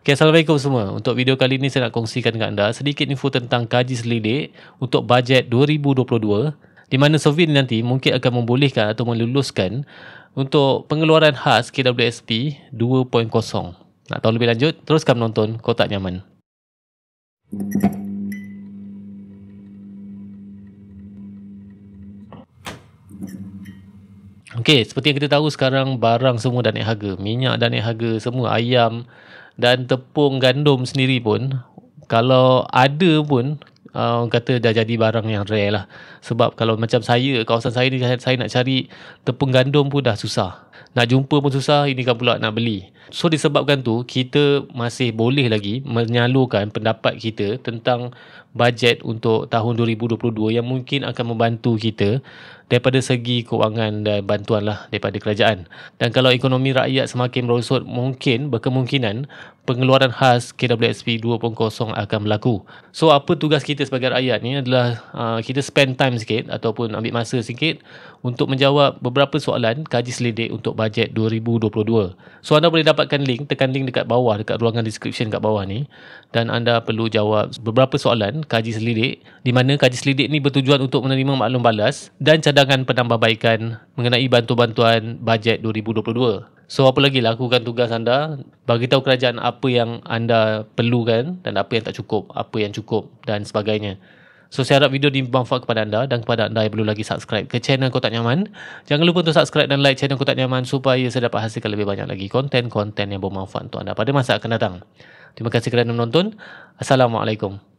Okay, Assalamualaikum semua. Untuk video kali ini saya nak kongsikan dengan anda sedikit info tentang kaji selidik untuk bajet 2022 di mana Sovin nanti mungkin akan membolehkan atau meluluskan untuk pengeluaran khas KWSP 2.0. Nak tahu lebih lanjut? Teruskan menonton Kotak Nyaman. Okey, seperti yang kita tahu sekarang barang semua dah naik harga. Minyak dah naik harga, semua ayam, dan tepung gandum sendiri pun kalau ada pun uh, orang uh, kata dah jadi barang yang rare lah sebab kalau macam saya kawasan saya ni saya nak cari tepung gandum pun dah susah nak jumpa pun susah ini kan pula nak beli so disebabkan tu kita masih boleh lagi menyalurkan pendapat kita tentang bajet untuk tahun 2022 yang mungkin akan membantu kita daripada segi kewangan dan bantuan lah daripada kerajaan. Dan kalau ekonomi rakyat semakin merosot, mungkin berkemungkinan pengeluaran khas KWSP 2.0 akan berlaku. So apa tugas kita sebagai rakyat ni adalah uh, kita spend time sikit ataupun ambil masa sikit untuk menjawab beberapa soalan kaji selidik untuk bajet 2022. So anda boleh dapatkan link, tekan link dekat bawah, dekat ruangan description kat bawah ni dan anda perlu jawab beberapa soalan kaji selidik di mana kaji selidik ni bertujuan untuk menerima maklum balas dan cadangan cadangan penambahbaikan mengenai bantu-bantuan bajet 2022. So apa lagi lah lakukan tugas anda, bagi tahu kerajaan apa yang anda perlukan dan apa yang tak cukup, apa yang cukup dan sebagainya. So saya harap video ini bermanfaat kepada anda dan kepada anda yang belum lagi subscribe ke channel Kotak Nyaman. Jangan lupa untuk subscribe dan like channel Kotak Nyaman supaya saya dapat hasilkan lebih banyak lagi konten-konten yang bermanfaat untuk anda pada masa akan datang. Terima kasih kerana menonton. Assalamualaikum.